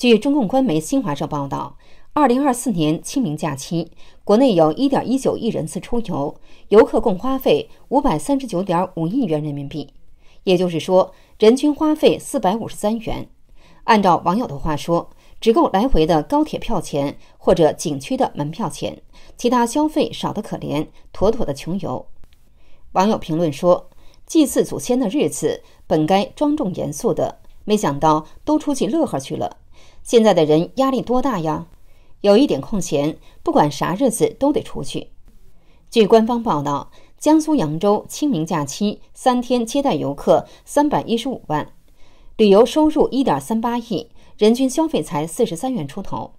据中共官媒新华社报道，二零二四年清明假期，国内有1.19亿人次出游，游客共花费539.5亿元人民币，也就是说，人均花费453元。按照网友的话说，只够来回的高铁票钱或者景区的门票钱，其他消费少得可怜，妥妥的穷游。网友评论说：“祭祀祖先的日子本该庄重严肃的，没想到都出去乐呵去了。”现在的人压力多大呀？有一点空闲，不管啥日子都得出去。据官方报道，江苏扬州清明假期三天接待游客三百一十五万，旅游收入一点三八亿，人均消费才四十三元出头。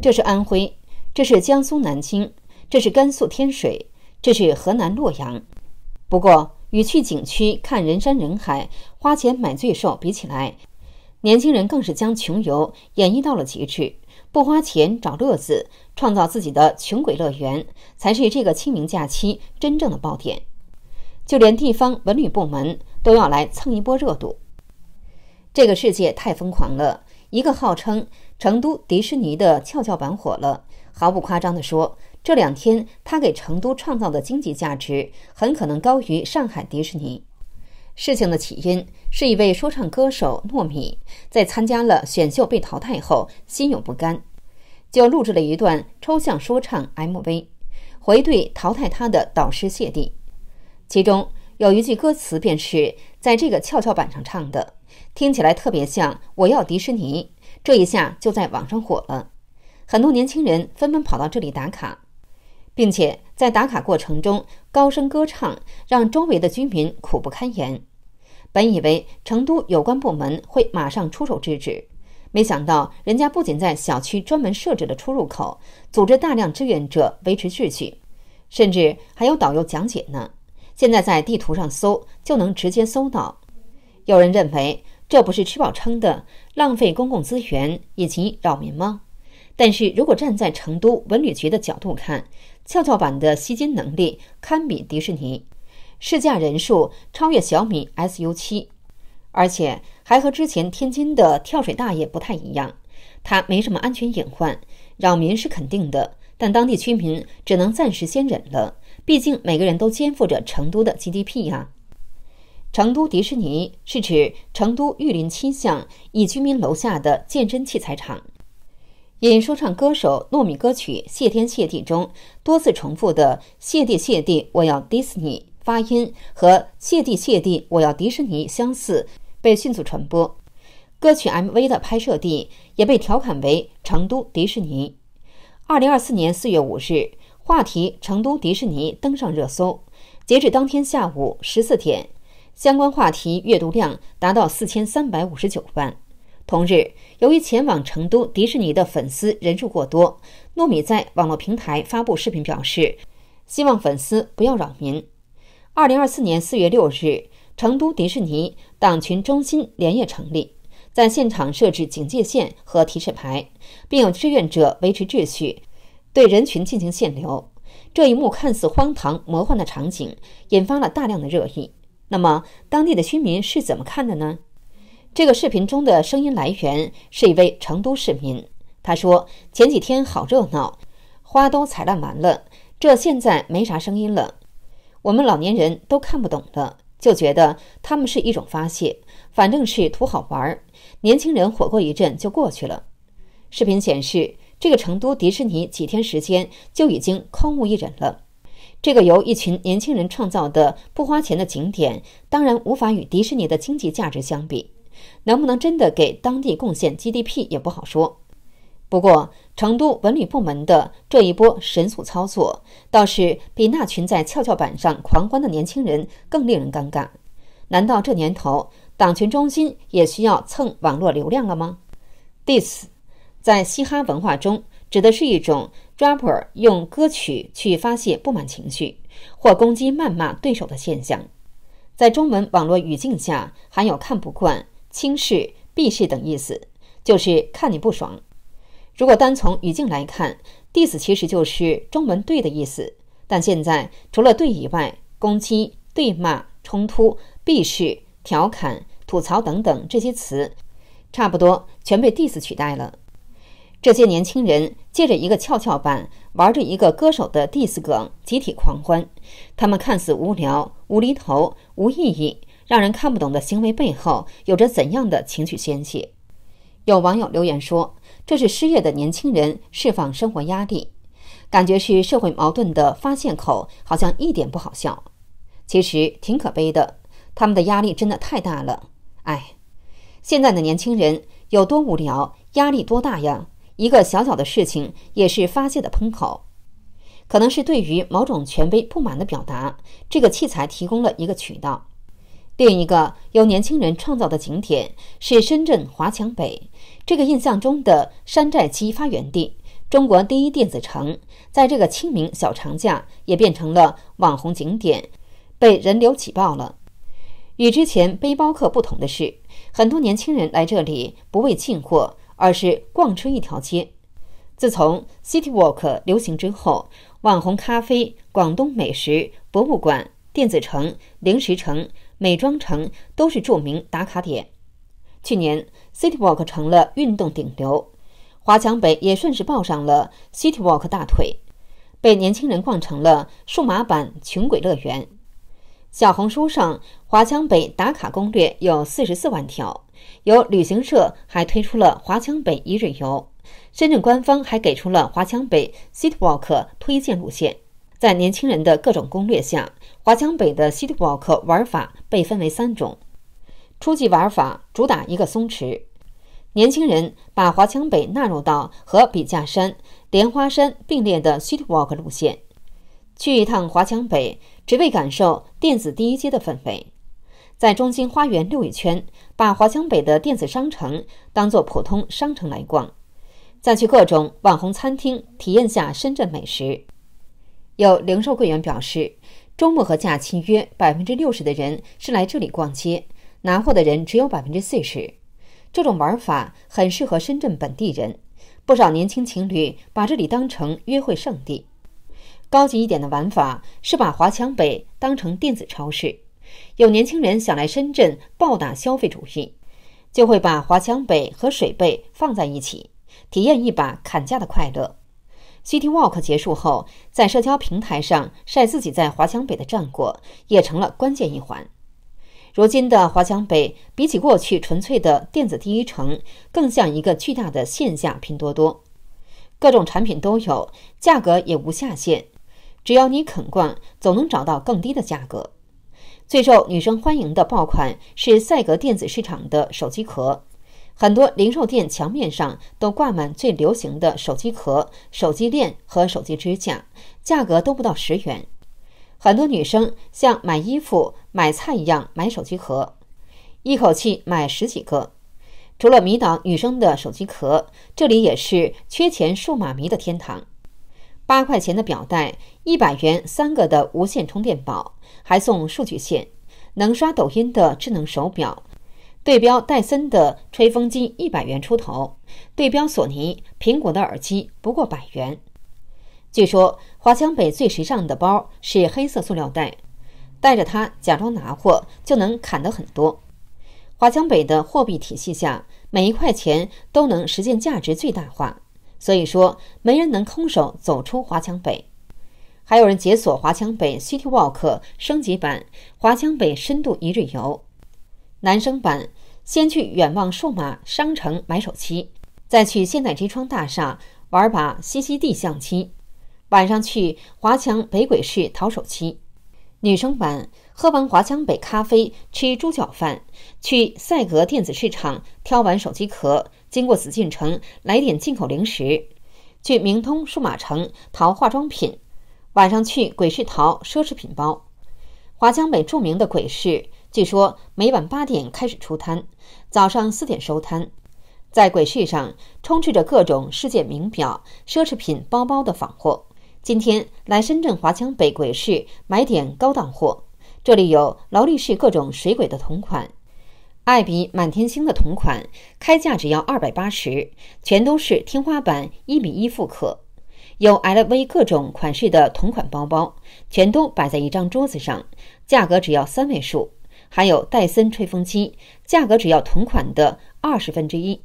这是安徽，这是江苏南京，这是甘肃天水，这是河南洛阳。不过，与去景区看人山人海、花钱买罪受比起来，年轻人更是将穷游演绎到了极致，不花钱找乐子，创造自己的穷鬼乐园，才是这个清明假期真正的爆点。就连地方文旅部门都要来蹭一波热度。这个世界太疯狂了，一个号称成都迪士尼的跷跷板火了，毫不夸张地说，这两天他给成都创造的经济价值很可能高于上海迪士尼。事情的起因是一位说唱歌手糯米在参加了选秀被淘汰后心有不甘，就录制了一段抽象说唱 MV，回怼淘汰他的导师谢帝。其中有一句歌词便是在这个跷跷板上唱的，听起来特别像“我要迪士尼”，这一下就在网上火了，很多年轻人纷纷跑到这里打卡。并且在打卡过程中高声歌唱，让周围的居民苦不堪言。本以为成都有关部门会马上出手制止，没想到人家不仅在小区专门设置了出入口，组织大量志愿者维持秩序，甚至还有导游讲解呢。现在在地图上搜就能直接搜到。有人认为这不是吃饱撑的、浪费公共资源以及扰民吗？但是如果站在成都文旅局的角度看，跷跷板的吸金能力堪比迪士尼，试驾人数超越小米 SU7，而且还和之前天津的跳水大爷不太一样，它没什么安全隐患，扰民是肯定的，但当地居民只能暂时先忍了，毕竟每个人都肩负着成都的 GDP 呀。成都迪士尼是指成都玉林七巷一居民楼下的健身器材厂。因说唱歌手糯米歌曲《谢天谢地》中多次重复的“谢地谢地，我要迪士尼”发音和“谢地谢地，我要迪士尼”相似，被迅速传播。歌曲 MV 的拍摄地也被调侃为“成都迪士尼”。二零二四年四月五日，话题“成都迪士尼”登上热搜。截至当天下午十四点，相关话题阅读量达到四千三百五十九万。同日，由于前往成都迪士尼的粉丝人数过多，糯米在网络平台发布视频表示，希望粉丝不要扰民。二零二四年四月六日，成都迪士尼党群中心连夜成立，在现场设置警戒线和提示牌，并有志愿者维持秩序，对人群进行限流。这一幕看似荒唐魔幻的场景，引发了大量的热议。那么，当地的居民是怎么看的呢？这个视频中的声音来源是一位成都市民。他说：“前几天好热闹，花都采烂完了，这现在没啥声音了。我们老年人都看不懂了。”就觉得他们是一种发泄，反正是图好玩儿。年轻人火过一阵就过去了。”视频显示，这个成都迪士尼几天时间就已经空无一人了。这个由一群年轻人创造的不花钱的景点，当然无法与迪士尼的经济价值相比。能不能真的给当地贡献 GDP 也不好说。不过，成都文旅部门的这一波神速操作，倒是比那群在跷跷板上狂欢的年轻人更令人尴尬。难道这年头，党群中心也需要蹭网络流量了吗？Dis 在嘻哈文化中，指的是一种 rapper 用歌曲去发泄不满情绪或攻击谩骂对手的现象。在中文网络语境下，含有看不惯。轻视、鄙视等意思，就是看你不爽。如果单从语境来看，dis 其实就是中文“对”的意思。但现在除了“对”以外，攻击、对骂、冲突、鄙视、调侃、吐槽等等这些词，差不多全被 dis 取代了。这些年轻人借着一个跷跷板，玩着一个歌手的 dis 梗，集体狂欢。他们看似无聊、无厘头、无意义。让人看不懂的行为背后有着怎样的情绪宣泄？有网友留言说：“这是失业的年轻人释放生活压力，感觉是社会矛盾的发泄口，好像一点不好笑。其实挺可悲的，他们的压力真的太大了。”哎，现在的年轻人有多无聊，压力多大呀？一个小小的事情也是发泄的喷口，可能是对于某种权威不满的表达。这个器材提供了一个渠道。另一个由年轻人创造的景点是深圳华强北，这个印象中的山寨机发源地、中国第一电子城，在这个清明小长假也变成了网红景点，被人流挤爆了。与之前背包客不同的是，很多年轻人来这里不为进货，而是逛出一条街。自从 City Walk 流行之后，网红咖啡、广东美食、博物馆、电子城、零食城。美妆城都是著名打卡点。去年，Citywalk 成了运动顶流，华强北也顺势抱上了 Citywalk 大腿，被年轻人逛成了数码版“穷鬼乐园”。小红书上华强北打卡攻略有四十四万条，有旅行社还推出了华强北一日游。深圳官方还给出了华强北 Citywalk 推荐路线。在年轻人的各种攻略下，华强北的 Citywalk 玩法被分为三种。初级玩法主打一个松弛，年轻人把华强北纳入到和笔架山、莲花山并列的 Citywalk 路线，去一趟华强北只为感受电子第一街的氛围，在中心花园溜一圈，把华强北的电子商城当做普通商城来逛，再去各种网红餐厅体验下深圳美食。有零售柜员表示，周末和假期约百分之六十的人是来这里逛街拿货的人，只有百分之四十。这种玩法很适合深圳本地人，不少年轻情侣把这里当成约会圣地。高级一点的玩法是把华强北当成电子超市，有年轻人想来深圳暴打消费主义，就会把华强北和水贝放在一起，体验一把砍价的快乐。City Walk 结束后，在社交平台上晒自己在华强北的战果，也成了关键一环。如今的华强北，比起过去纯粹的电子第一城，更像一个巨大的线下拼多多，各种产品都有，价格也无下限，只要你肯逛，总能找到更低的价格。最受女生欢迎的爆款是赛格电子市场的手机壳。很多零售店墙面上都挂满最流行的手机壳、手机链和手机支架，价格都不到十元。很多女生像买衣服、买菜一样买手机壳，一口气买十几个。除了迷倒女生的手机壳，这里也是缺钱数码迷的天堂。八块钱的表带，一百元三个的无线充电宝，还送数据线，能刷抖音的智能手表。对标戴森的吹风机一百元出头，对标索尼、苹果的耳机不过百元。据说华强北最时尚的包是黑色塑料袋，带着它假装拿货就能砍得很多。华强北的货币体系下，每一块钱都能实现价值最大化，所以说没人能空手走出华强北。还有人解锁华强北 Citywalk 升级版——华强北深度一日游。男生版：先去远望数码商城买手机，再去现代之窗大厦玩把 C C D 象棋。晚上去华强北鬼市淘手机。女生版：喝完华强北咖啡，吃猪脚饭，去赛格电子市场挑完手机壳，经过紫禁城来点进口零食，去明通数码城淘化妆品。晚上去鬼市淘奢侈品包。华强北著名的鬼市。据说每晚八点开始出摊，早上四点收摊。在鬼市上充斥着各种世界名表、奢侈品包包的仿货。今天来深圳华强北鬼市买点高档货，这里有劳力士各种水鬼的同款，爱彼满天星的同款，开价只要二百八十，全都是天花板一比一复刻。有 LV 各种款式的同款包包，全都摆在一张桌子上，价格只要三位数。还有戴森吹风机，价格只要同款的二十分之一。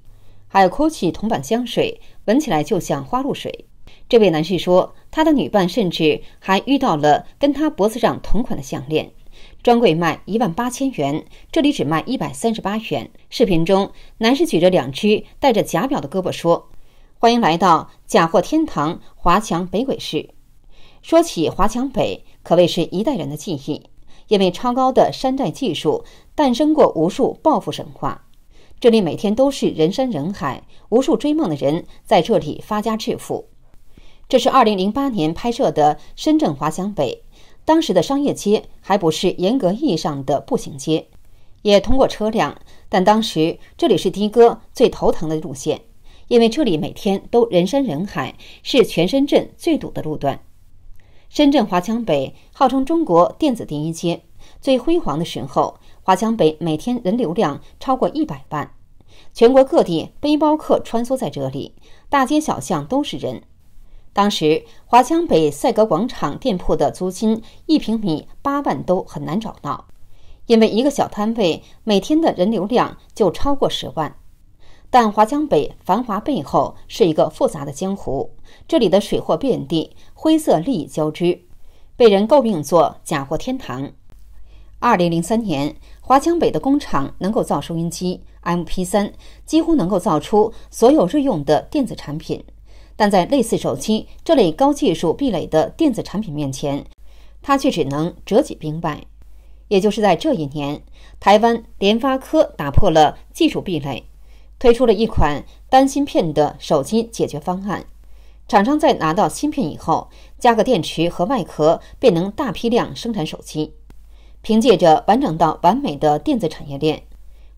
还有 g u c c i 同版香水，闻起来就像花露水。这位男士说，他的女伴甚至还遇到了跟他脖子上同款的项链，专柜卖一万八千元，这里只卖一百三十八元。视频中，男士举着两只戴着假表的胳膊说：“欢迎来到假货天堂——华强北鬼市。”说起华强北，可谓是一代人的记忆。因为超高的山寨技术，诞生过无数暴富神话。这里每天都是人山人海，无数追梦的人在这里发家致富。这是二零零八年拍摄的深圳华强北，当时的商业街还不是严格意义上的步行街，也通过车辆。但当时这里是的哥最头疼的路线，因为这里每天都人山人海，是全深圳最堵的路段。深圳华强北号称中国电子第一街，最辉煌的时候，华强北每天人流量超过一百万，全国各地背包客穿梭在这里，大街小巷都是人。当时华强北赛格广场店铺的租金一平米八万都很难找到，因为一个小摊位每天的人流量就超过十万。但华强北繁华背后是一个复杂的江湖，这里的水货遍地，灰色利益交织，被人诟病作“假货天堂”。二零零三年，华强北的工厂能够造收音机、MP 三，几乎能够造出所有日用的电子产品。但在类似手机这类高技术壁垒的电子产品面前，它却只能折戟兵败。也就是在这一年，台湾联发科打破了技术壁垒。推出了一款单芯片的手机解决方案。厂商在拿到芯片以后，加个电池和外壳，便能大批量生产手机。凭借着完整到完美的电子产业链，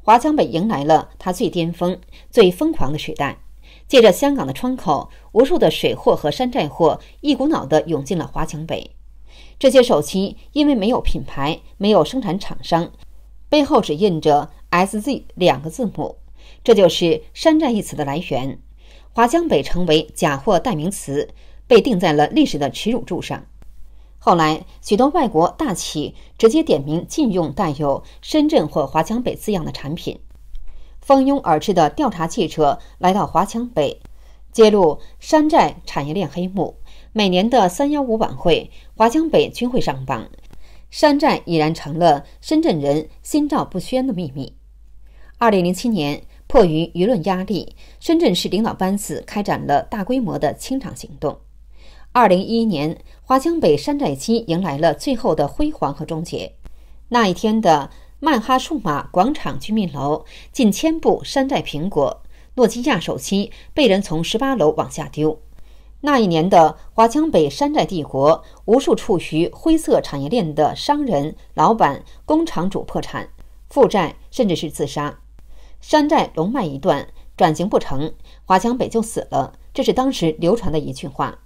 华强北迎来了它最巅峰、最疯狂的时代。借着香港的窗口，无数的水货和山寨货一股脑地涌进了华强北。这些手机因为没有品牌、没有生产厂商，背后只印着 SZ 两个字母。这就是“山寨”一词的来源，华强北成为假货代名词，被定在了历史的耻辱柱上。后来，许多外国大企直接点名禁用带有“深圳”或“华强北”字样的产品。蜂拥而至的调查记者来到华强北，揭露山寨产业链黑幕。每年的三幺五晚会，华强北均会上榜。山寨已然成了深圳人心照不宣的秘密。二零零七年。迫于舆论压力，深圳市领导班子开展了大规模的清场行动。二零一一年，华强北山寨机迎来了最后的辉煌和终结。那一天的曼哈数码广场居民楼，近千部山寨苹果、诺基亚手机被人从十八楼往下丢。那一年的华强北山寨帝国，无数处于灰色产业链的商人、老板、工厂主破产、负债，甚至是自杀。山寨龙脉一断，转型不成，华强北就死了。这是当时流传的一句话。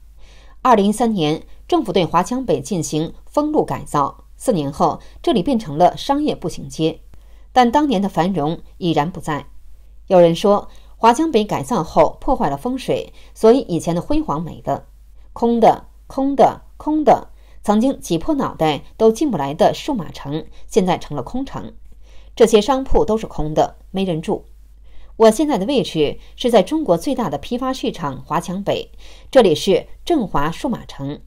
二零一三年，政府对华强北进行封路改造，四年后这里变成了商业步行街，但当年的繁荣已然不在。有人说，华强北改造后破坏了风水，所以以前的辉煌没了，空的，空的，空的。曾经挤破脑袋都进不来的数码城，现在成了空城。这些商铺都是空的，没人住。我现在的位置是在中国最大的批发市场华强北，这里是振华数码城，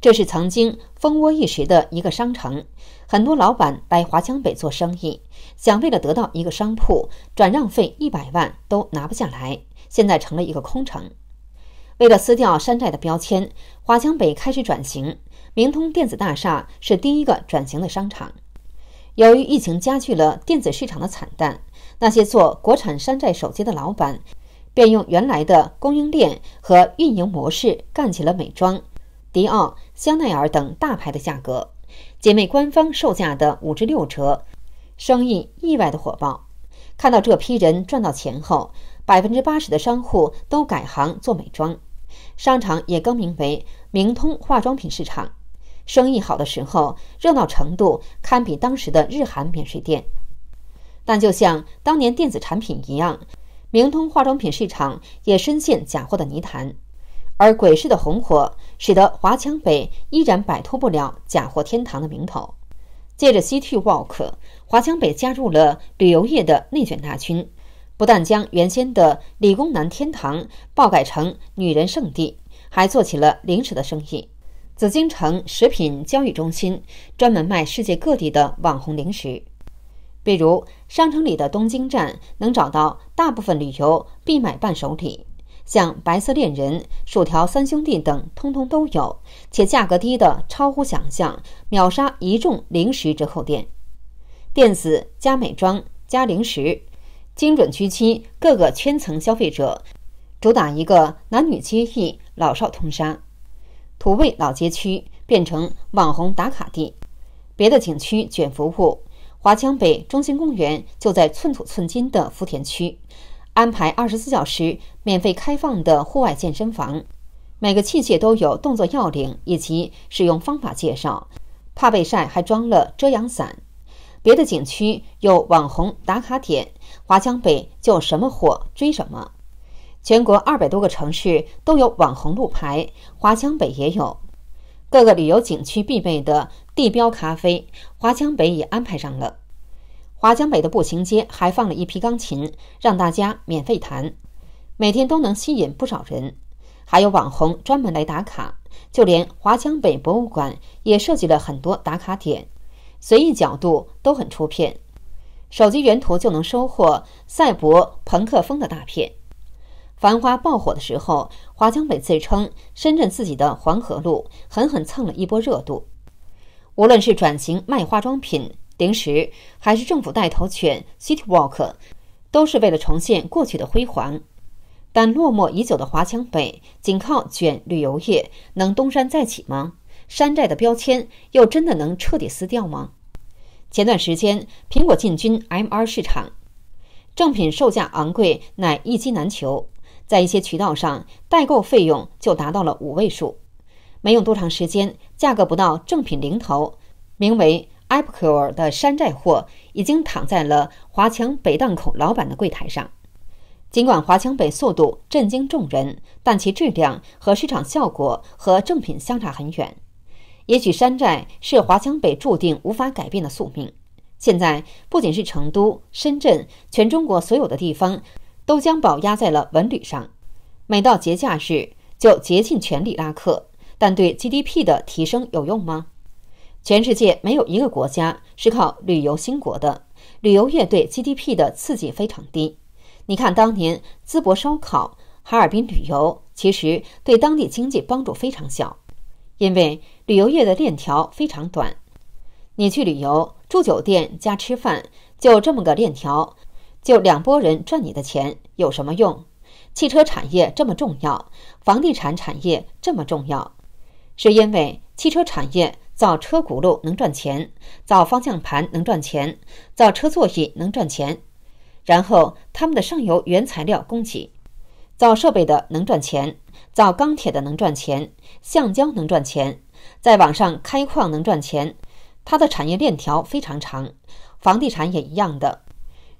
这是曾经蜂窝一时的一个商城。很多老板来华强北做生意，想为了得到一个商铺，转让费一百万都拿不下来。现在成了一个空城。为了撕掉山寨的标签，华强北开始转型。明通电子大厦是第一个转型的商场。由于疫情加剧了电子市场的惨淡，那些做国产山寨手机的老板，便用原来的供应链和运营模式干起了美妆、迪奥、香奈儿等大牌的价格，姐妹官方售价的五至六折，生意意外的火爆。看到这批人赚到钱后，百分之八十的商户都改行做美妆，商场也更名为明通化妆品市场。生意好的时候，热闹程度堪比当时的日韩免税店。但就像当年电子产品一样，明通化妆品市场也深陷假货的泥潭。而鬼市的红火，使得华强北依然摆脱不了“假货天堂”的名头。借着 CT Walk，华强北加入了旅游业的内卷大军，不但将原先的理工男天堂爆改成女人圣地，还做起了零食的生意。紫禁城食品交易中心专门卖世界各地的网红零食，比如商城里的东京站能找到大部分旅游必买伴手礼，像白色恋人、薯条三兄弟等，通通都有，且价格低的超乎想象，秒杀一众零食折扣店。电子加美妆加零食，精准狙击各个圈层消费者，主打一个男女皆宜、老少通杀。土味老街区变成网红打卡地，别的景区卷服务，华强北中心公园就在寸土寸金的福田区，安排二十四小时免费开放的户外健身房，每个器械都有动作要领以及使用方法介绍，怕被晒还装了遮阳伞。别的景区有网红打卡点，华强北就什么火追什么。全国二百多个城市都有网红路牌，华强北也有。各个旅游景区必备的地标咖啡，华强北也安排上了。华强北的步行街还放了一批钢琴，让大家免费弹，每天都能吸引不少人。还有网红专门来打卡。就连华强北博物馆也设计了很多打卡点，随意角度都很出片，手机原图就能收获赛博朋克风的大片。繁花爆火的时候，华强北自称深圳自己的黄河路狠狠蹭了一波热度。无论是转型卖化妆品、零食，还是政府带头选 City Walk，都是为了重现过去的辉煌。但落寞已久的华强北，仅靠卷旅游业能东山再起吗？山寨的标签又真的能彻底撕掉吗？前段时间，苹果进军 MR 市场，正品售价昂贵，乃一机难求。在一些渠道上，代购费用就达到了五位数。没用多长时间，价格不到正品零头，名为 a p q l e 的山寨货已经躺在了华强北档口老板的柜台上。尽管华强北速度震惊众人，但其质量和市场效果和正品相差很远。也许山寨是华强北注定无法改变的宿命。现在，不仅是成都、深圳，全中国所有的地方。都将宝押在了文旅上，每到节假日就竭尽全力拉客，但对 GDP 的提升有用吗？全世界没有一个国家是靠旅游兴国的，旅游业对 GDP 的刺激非常低。你看，当年淄博烧烤、哈尔滨旅游，其实对当地经济帮助非常小，因为旅游业的链条非常短。你去旅游，住酒店加吃饭，就这么个链条。就两拨人赚你的钱有什么用？汽车产业这么重要，房地产产业这么重要，是因为汽车产业造车轱辘能赚钱，造方向盘能赚钱，造车座椅能赚钱，然后他们的上游原材料供给，造设备的能赚钱，造钢铁的能赚钱，橡胶能赚钱，在网上开矿能赚钱，它的产业链条非常长。房地产也一样的。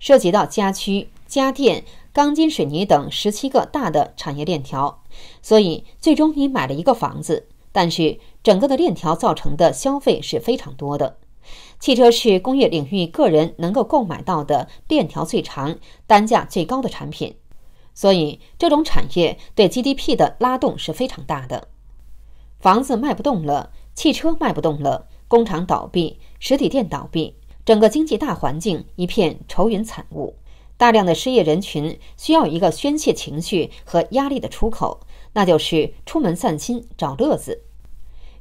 涉及到家居、家电、钢筋、水泥等十七个大的产业链条，所以最终你买了一个房子，但是整个的链条造成的消费是非常多的。汽车是工业领域个人能够购买到的链条最长、单价最高的产品，所以这种产业对 GDP 的拉动是非常大的。房子卖不动了，汽车卖不动了，工厂倒闭，实体店倒闭。整个经济大环境一片愁云惨雾，大量的失业人群需要一个宣泄情绪和压力的出口，那就是出门散心找乐子。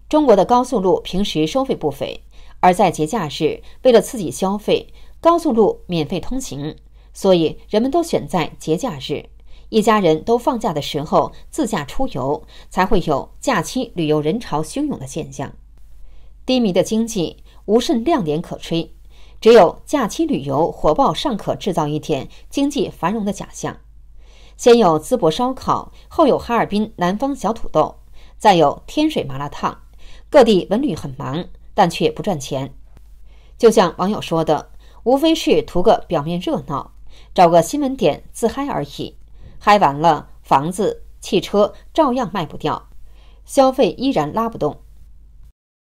中国的高速路平时收费不菲，而在节假日为了刺激消费，高速路免费通行，所以人们都选在节假日，一家人都放假的时候自驾出游，才会有假期旅游人潮汹涌的现象。低迷的经济无甚亮点可吹。只有假期旅游火爆，尚可制造一点经济繁荣的假象。先有淄博烧烤，后有哈尔滨南方小土豆，再有天水麻辣烫，各地文旅很忙，但却不赚钱。就像网友说的，无非是图个表面热闹，找个新闻点自嗨而已。嗨完了，房子、汽车照样卖不掉，消费依然拉不动。